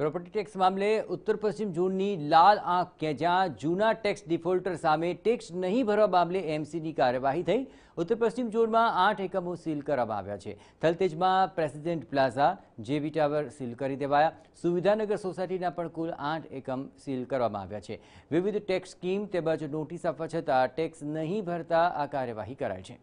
property tax મામલે ઉત્તર પશ્ચિમ ઝોનની લાલ આંખ કેજા જૂના ટેક્સ ડિફોલ્ટર સામે ટેક્સ નહીં ભરવા બાબલે એમસીડી કાર્યવાહી થઈ ઉત્તર પશ્ચિમ ઝોનમાં 8 એકમો સીલ કરવા આવ્યા છે તલતેજમાં પ્રેસિડેન્ટ પ્લાઝા જેવી ટાવર સીલ કરી દેવાયા સુવિધાનગર સોસાયટીના પણ કુલ 8 એકમ સીલ કરવામાં આવ્યા છે વિવિધ ટેક્સ સ્કીમ તેવા જો નોટિસ આપાછતા ટેક્સ નહીં ભરતા આ કાર્યવાહી કરાઈ છે